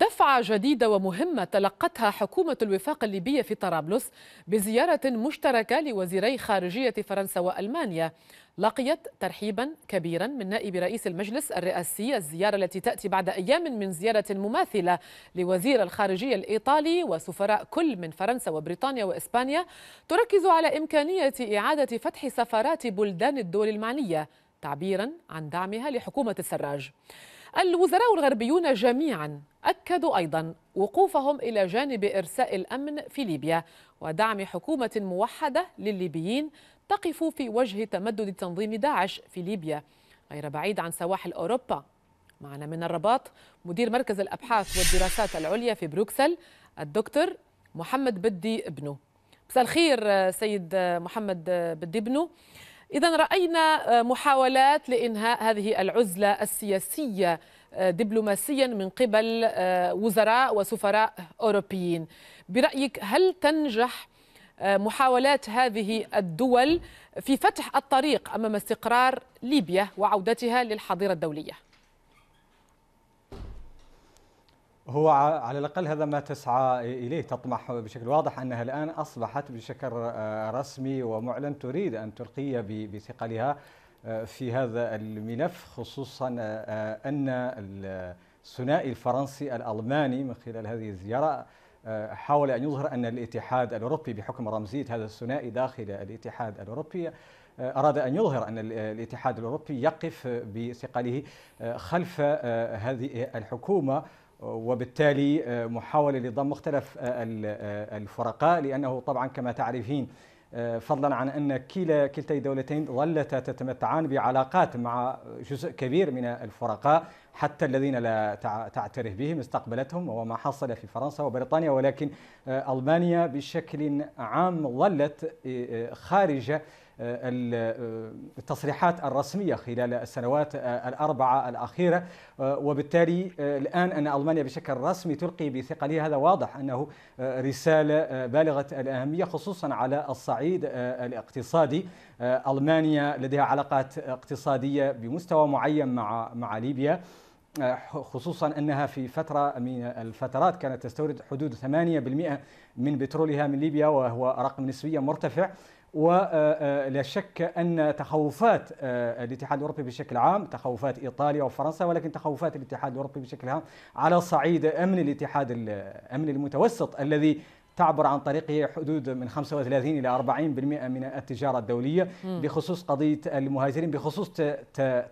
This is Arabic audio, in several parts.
دفعة جديدة ومهمة تلقتها حكومة الوفاق الليبية في طرابلس بزيارة مشتركة لوزيري خارجية فرنسا وألمانيا لقيت ترحيبا كبيرا من نائب رئيس المجلس الرئاسي الزيارة التي تأتي بعد أيام من زيارة مماثلة لوزير الخارجية الإيطالي وسفراء كل من فرنسا وبريطانيا وإسبانيا تركز على إمكانية إعادة فتح سفارات بلدان الدول المعنية تعبيرا عن دعمها لحكومة السراج الوزراء الغربيون جميعا أكدوا أيضا وقوفهم إلى جانب إرساء الأمن في ليبيا ودعم حكومة موحدة للليبيين تقف في وجه تمدد تنظيم داعش في ليبيا غير بعيد عن سواحل أوروبا معنا من الرباط مدير مركز الأبحاث والدراسات العليا في بروكسل الدكتور محمد بدي ابنه مساء الخير سيد محمد بدي ابنه إذا رأينا آه، محاولات لإنهاء هذه العزلة السياسية آه، دبلوماسيا من قبل آه، وزراء وسفراء أوروبيين برأيك هل تنجح محاولات هذه الدول في فتح الطريق أمام استقرار ليبيا وعودتها للحظيرة الدولية؟ هو على الاقل هذا ما تسعى اليه تطمح بشكل واضح انها الان اصبحت بشكل آه، رسمي ومعلن تريد ان تلقي بثقلها آه، في هذا الملف خصوصا آه، ان الثنائي الفرنسي الالماني من خلال هذه الزياره حاول ان يظهر ان الاتحاد الاوروبي بحكم رمزيه هذا الثنائي داخل الاتحاد الاوروبي أراد أن يظهر أن الاتحاد الأوروبي يقف بثقله خلف هذه الحكومة وبالتالي آه، محاولة لضم مختلف آه، آه، الفرقاء لأنه طبعا كما تعرفين فضلا عن أن كلا كلتا الدولتين ظلتا تتمتعان بعلاقات مع جزء كبير من الفرقاء حتى الذين لا تعترف بهم استقبلتهم وهو ما حصل في فرنسا وبريطانيا ولكن ألمانيا بشكل عام ظلت خارجة آه، آه، التصريحات الرسمية خلال السنوات آه، الأربعة الأخيرة وبالتالي الآن أن ألمانيا بشكل رسمي تلقي بثقلها هذا واضح أنه رسالة بالغة الأهمية خصوصا على الصعيد الاقتصادي ألمانيا لديها علاقات اقتصادية بمستوى معين مع مع ليبيا خصوصا انها في فتره من الفترات كانت تستورد حدود 8% من بترولها من ليبيا وهو رقم نسبيا مرتفع ولا آه، آه، شك ان تخوفات آه، الاتحاد الاوروبي بشكل عام تخوفات ايطاليا وفرنسا ولكن تخوفات الاتحاد الاوروبي بشكل عام على صعيد امن الاتحاد الامن المتوسط الذي تعبر عن طريقه حدود من 35 الى 40% من التجاره الدوليه بخصوص قضيه المهاجرين بخصوص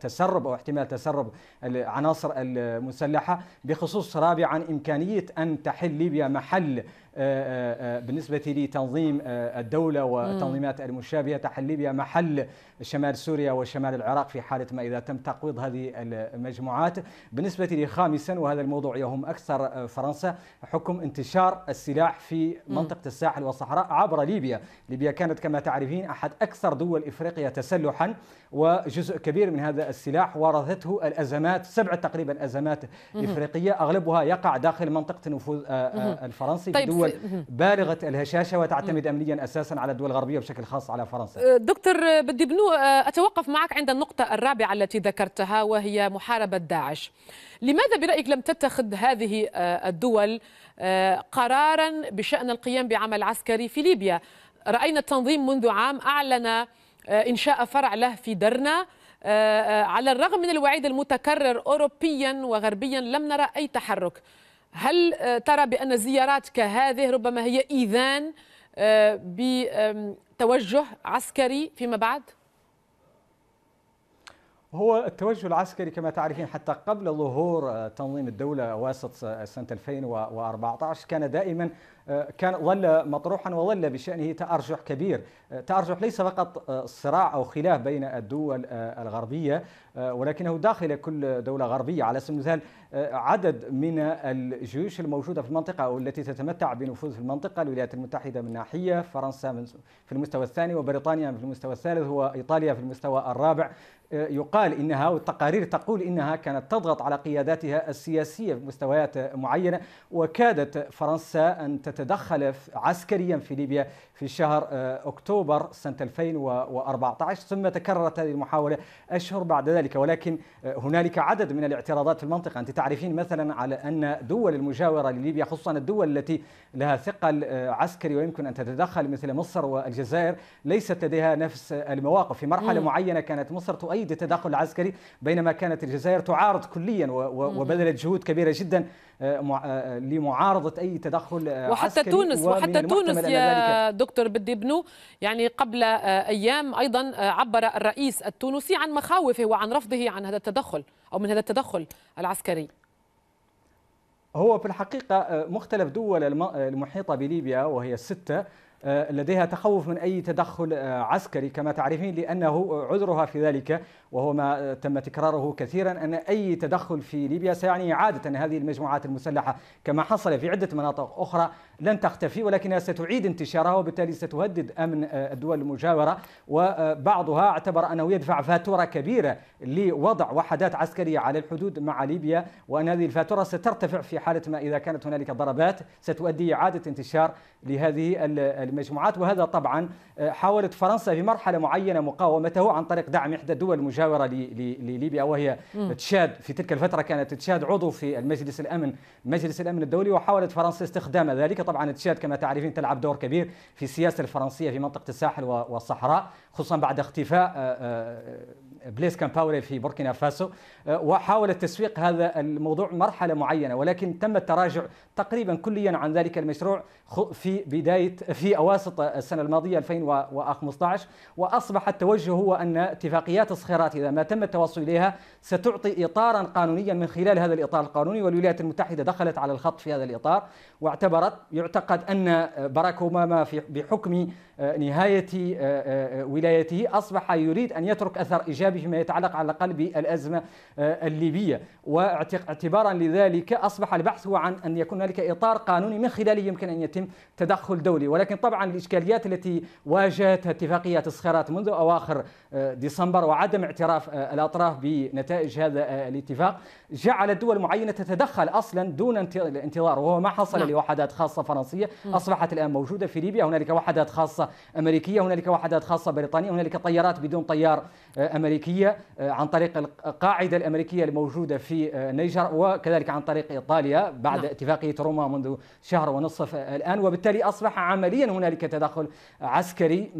تسرب او احتمال تسرب العناصر المسلحه بخصوص رابعا امكانيه ان تحل ليبيا محل آه، آه، آه، بالنسبة لتنظيم الدولة والتنظيمات المشابهة تحل ليبيا محل شمال سوريا وشمال العراق في حالة ما إذا تم تقويض هذه المجموعات بالنسبة لخامسا وهذا الموضوع يهم أكثر فرنسا حكم انتشار السلاح في منطقة الساحل والصحراء عبر ليبيا ليبيا كانت كما تعرفين أحد أكثر دول إفريقيا تسلحا وجزء كبير من هذا السلاح ورثته الازمات سبع تقريبا ازمات افريقيه اغلبها يقع داخل منطقه النفوذ آه، آه، الفرنسي في طيب، دول بالغه الهشاشه وتعتمد امنيا اساسا على الدول الغربيه وبشكل خاص على فرنسا. آه، دكتور بدي بنو اتوقف معك عند النقطه الرابعه التي ذكرتها وهي محاربه داعش. لماذا برايك لم تتخذ هذه الدول قرارا بشان القيام بعمل عسكري في ليبيا؟ راينا التنظيم منذ عام اعلن آه، إنشاء فرع له في درنا آه، آه، على الرغم من الوعيد المتكرر أوروبيا وغربيا لم نرى أي تحرك هل ترى بأن الزيارات كهذه ربما هي إيذان بتوجه عسكري فيما بعد؟ هو التوجه العسكري كما تعرفين حتى قبل ظهور آه، تنظيم الدولة واسط آه، سنة 2014 كان دائما آه، كان ظل مطروحا وظل بشأنه تأرجح كبير تأرجح ليس فقط صراع أو خلاف بين الدول الغربية ولكنه داخل كل دولة غربية على سبيل المثال عدد من الجيوش الموجودة في المنطقة أو التي تتمتع بنفوذ في المنطقة الولايات المتحدة من ناحية فرنسا في المستوى الثاني وبريطانيا في المستوى الثالث وإيطاليا في المستوى الرابع يقال انها والتقارير تقول انها كانت تضغط على قياداتها السياسيه بمستويات معينه وكادت فرنسا ان تتدخل عسكريا في ليبيا في شهر آه، اكتوبر سنه 2014 ثم تكررت هذه المحاوله اشهر بعد ذلك ولكن آه، هنالك عدد من الاعتراضات في المنطقه انت تعرفين مثلا على أن دول المجاورة لليبيا خصوصا الدول التي لها ثقل آه، عسكري ويمكن أن تتدخل مثل مصر والجزائر ليست لديها نفس المواقف في مرحلة مم. معينة كانت مصر تؤيد التدخل العسكري بينما كانت الجزائر تعارض كليا وبذلت جهود كبيرة جدا آه، آه، آه، لمعارضه اي تدخل وحتى عسكري تونس وحتى تونس يا دكتور بديبنو يعني قبل ايام ايضا عبر الرئيس التونسي عن مخاوفه وعن رفضه عن هذا التدخل او من هذا التدخل العسكري هو في الحقيقة مختلف دول المحيطة بليبيا وهي الستة آه، لديها تخوف من أي تدخل آه، عسكري كما تعرفين لأنه عذرها في ذلك وهو ما تم تكراره كثيرا أن أي تدخل في ليبيا سيعني عادة هذه المجموعات المسلحة كما حصل في عدة مناطق أخرى لن تختفي ولكنها ستعيد انتشارها وبالتالي ستهدد أمن آه، الدول المجاورة وبعضها اعتبر أنه يدفع فاتورة كبيرة لوضع وحدات عسكرية على الحدود مع ليبيا وأن هذه الفاتورة سترتفع في حالة ما إذا كانت هنالك ضربات ستؤدي إعادة انتشار لهذه المجموعات وهذا طبعا آه، حاولت فرنسا في مرحلة معينة مقاومته عن طريق دعم إحدى الدول المجاورة لليبيا وهي تشاد في تلك الفترة كانت تشاد عضو في المجلس الأمن مجلس الأمن الدولي وحاولت فرنسا استخدام ذلك طبعا تشاد كما تعرفين تلعب دور كبير في السياسة الفرنسية في منطقة الساحل والصحراء خصوصا بعد اختفاء آه، آه، بليس كامباوري في بوركينا فاسو آه، وحاول تسويق هذا الموضوع مرحله معينه ولكن تم التراجع تقريبا كليا عن ذلك المشروع في بدايه في اواسط السنه الماضيه 2015 واصبح التوجه هو ان اتفاقيات الصخيرات اذا ما تم التوصل اليها ستعطي اطارا قانونيا من خلال هذا الاطار القانوني والولايات المتحده دخلت على الخط في هذا الاطار واعتبرت يعتقد ان باراك اوباما بحكم آه، نهاية آه، آه، ولايته أصبح يريد أن يترك أثر إيجابي فيما يتعلق على الأقل بالأزمة الليبية واعتبارا لذلك أصبح البحث هو عن أن يكون هنالك إطار قانوني من خلاله يمكن أن يتم تدخل دولي ولكن طبعا الإشكاليات التي واجهت اتفاقية الصخرات منذ أواخر ديسمبر وعدم اعتراف الأطراف بنتائج هذا الاتفاق جعل دول معينة تتدخل أصلا دون انتظار وهو ما حصل نعم. لوحدات خاصة فرنسية أصبحت الآن موجودة في ليبيا هنالك وحدات خاصة خاصة أمريكية هنالك وحدات خاصة بريطانية هنالك طيارات بدون طيار آه، أمريكية آه، عن طريق القاعدة الأمريكية الموجودة في آه، نيجر وكذلك عن طريق إيطاليا بعد نعم. اتفاقية روما منذ شهر ونصف الآن وبالتالي أصبح عمليا هنالك تدخل عسكري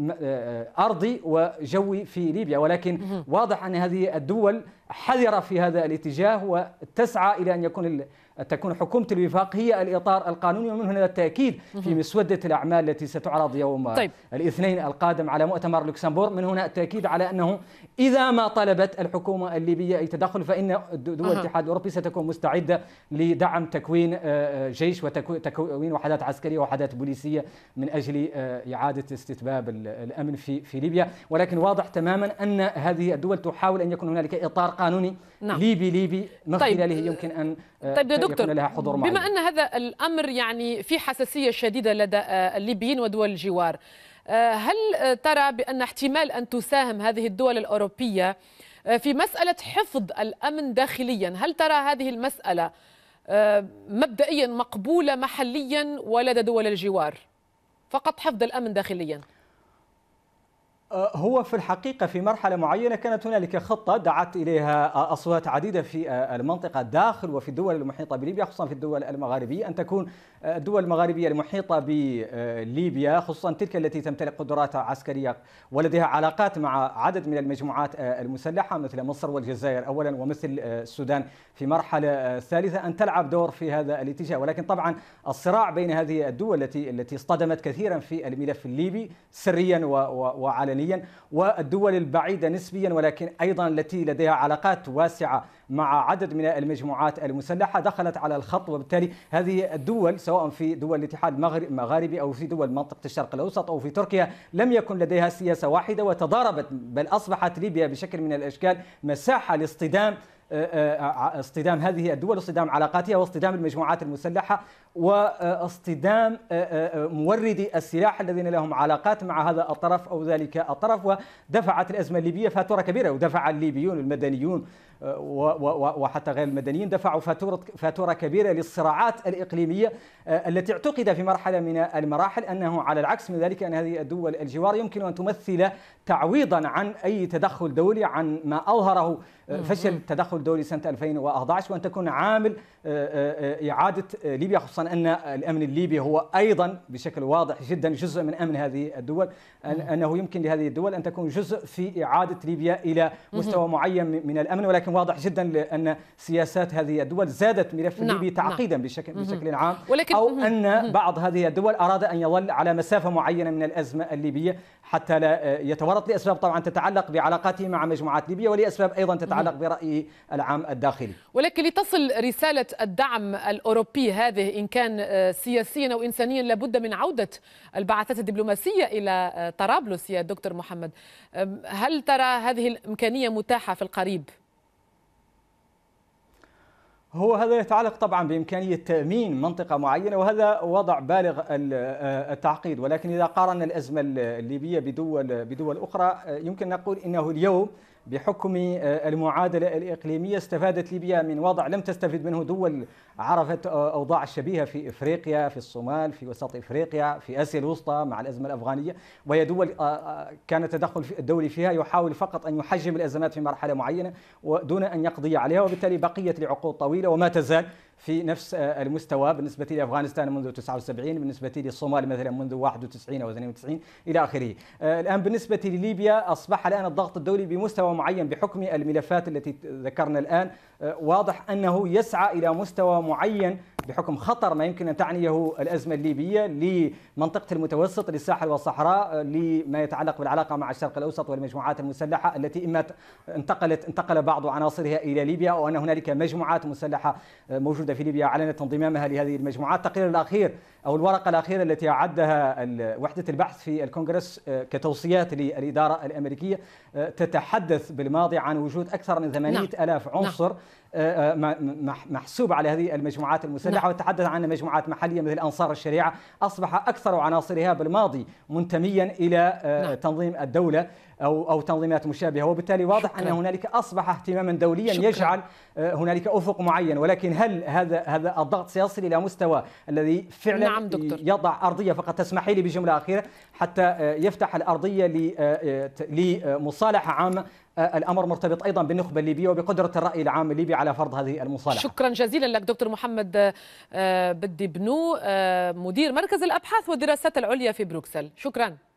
أرضي وجوي في ليبيا ولكن واضح أن هذه الدول حذرة في هذا الاتجاه وتسعى إلى أن يكون تكون حكومة الوفاق هي الإطار القانوني ومن هنا التأكيد في مسودة الأعمال التي ستعرض يوم طيب. الاثنين القادم على مؤتمر لوكسمبورغ من هنا التأكيد على أنه إذا ما طلبت الحكومة الليبية أي تدخل فإن دول أه. الاتحاد الأوروبي ستكون مستعدة لدعم تكوين آه، آه، جيش وتكوين وحدات عسكرية وحدات بوليسية من أجل آه، إعادة استتباب الأمن في في ليبيا ولكن واضح تماما أن هذه الدول تحاول أن يكون هنالك إطار قانوني نعم. ليبي ليبي من طيب. خلاله يمكن أن طيب دكتور لها حضور معين. بما أن هذا الأمر يعني في حساسية شديدة لدى آه، الليبيين ودول الجوار آه، هل آه، ترى بأن احتمال أن تساهم هذه الدول الأوروبية في مسألة حفظ الأمن داخليا هل ترى هذه المسألة مبدئيا مقبولة محليا ولدى دول الجوار فقط حفظ الأمن داخليا آه، هو في الحقيقة في مرحلة معينة كانت هنالك خطة دعت إليها آه، أصوات عديدة في آه، المنطقة داخل وفي الدول المحيطة بليبيا خصوصا في الدول المغاربية أن تكون الدول المغاربية المحيطة بليبيا خصوصا تلك التي تمتلك قدرات عسكرية ولديها علاقات مع عدد من المجموعات المسلحة مثل مصر والجزائر أولا ومثل السودان في مرحلة ثالثة أن تلعب دور في هذا الاتجاه ولكن طبعا الصراع بين هذه الدول التي التي اصطدمت كثيرا في الملف الليبي سريا وعلى ميدانيا والدول البعيدة نسبيا ولكن أيضا التي لديها علاقات واسعة مع عدد من المجموعات المسلحة دخلت على الخط وبالتالي هذه الدول سواء في دول الاتحاد المغاربي أو في دول منطقة الشرق الأوسط أو في تركيا لم يكن لديها سياسة واحدة وتضاربت بل أصبحت ليبيا بشكل من الأشكال مساحة لاصطدام آه، آه، اصطدام هذه الدول واصطدام علاقاتها واصطدام المجموعات المسلحة واصطدام آه، موردي السلاح الذين لهم علاقات مع هذا الطرف أو ذلك الطرف ودفعت الأزمة الليبية فاتورة كبيرة ودفع الليبيون المدنيون وحتى غير المدنيين دفعوا فاتورة, فاتورة كبيرة للصراعات الإقليمية آه، التي اعتقد في مرحلة من المراحل أنه على العكس من ذلك أن هذه الدول الجوار يمكن أن تمثل تعويضا عن أي تدخل دولي عن ما أظهره آه، فشل التدخل الدولي سنة 2011 وأن تكون عامل آه، آه، آه، إعادة ليبيا خصوصا أن الأمن الليبي هو أيضا بشكل واضح جدا جزء من أمن هذه الدول أنه يمكن لهذه الدول أن تكون جزء في إعادة ليبيا إلى مستوى معين من الأمن ولكن واضح جدا أن سياسات هذه الدول زادت ملف نعم ليبيا نعم. تعقيدا نعم بشكل بشكل عام ولكن أو أن بعض هذه الدول أراد أن يظل على مسافة معينة من الأزمة الليبية حتى لا آه، يتورط لاسباب طبعا تتعلق بعلاقاته مع مجموعات ليبيا ولاسباب ايضا تتعلق برايه العام الداخلي. ولكن لتصل رساله الدعم الاوروبي هذه ان كان آه، سياسيا او انسانيا لابد من عوده البعثات الدبلوماسيه الى آه، طرابلس يا دكتور محمد. هل ترى هذه الامكانيه متاحه في القريب؟ هو هذا يتعلق طبعا بإمكانية تأمين منطقة معينة وهذا وضع بالغ آه، التعقيد ولكن إذا قارنا الأزمة الليبية بدول بدول أخرى آه، يمكن نقول إنه اليوم بحكم آه، المعادلة الإقليمية استفادت ليبيا من وضع لم تستفد منه دول عرفت آه، أوضاع شبيهة في إفريقيا في الصومال في وسط إفريقيا في آسيا الوسطى مع الأزمة الأفغانية وهي دول آه، كان التدخل الدولي فيها يحاول فقط أن يحجم الأزمات في مرحلة معينة ودون أن يقضي عليها وبالتالي بقيت لعقود طويلة وما تزال في نفس آه، المستوى بالنسبة لأفغانستان منذ 79 بالنسبة للصومال مثلا منذ 91 أو 92 إلى آخره آه، الآن بالنسبة لليبيا أصبح الآن الضغط الدولي بمستوى معين بحكم الملفات التي ذكرنا الآن آه، واضح أنه يسعى إلى مستوى معين بحكم خطر ما يمكن أن تعنيه الأزمة الليبية لمنطقة المتوسط للساحل والصحراء لما يتعلق بالعلاقة مع الشرق الأوسط والمجموعات المسلحة التي إما انتقلت انتقل بعض عناصرها إلى ليبيا او ان هنالك مجموعات مسلحة موجودة في ليبيا أعلنت انضمامها لهذه المجموعات التقرير الأخير أو الورقة الأخيرة التي أعدها وحدة البحث في الكونغرس آه، كتوصيات للإدارة الأمريكية آه، تتحدث بالماضي عن وجود أكثر من 8000 نعم. نعم. عنصر عنصر آه، آه، محسوب على هذه المجموعات المسلحة نعم. وتحدث عن مجموعات محلية مثل أنصار الشريعة أصبح أكثر عناصرها بالماضي منتميا إلى آه، نعم. تنظيم الدولة او او تنظيمات مشابهه وبالتالي واضح شكرا. ان هنالك اصبح اهتماما دوليا شكرا. يجعل آه، هنالك افق معين ولكن هل هذا هذا الضغط سيصل الى مستوى الذي فعلا نعم دكتور. يضع ارضيه فقط تسمحي لي بجمله اخيره حتى آه، يفتح الارضيه آه، لمصالحه عامه الامر مرتبط ايضا بالنخبه الليبيه وبقدره الراي العام الليبي على فرض هذه المصالحه. شكرا جزيلا لك دكتور محمد بدي بنو مدير مركز الابحاث والدراسات العليا في بروكسل، شكرا.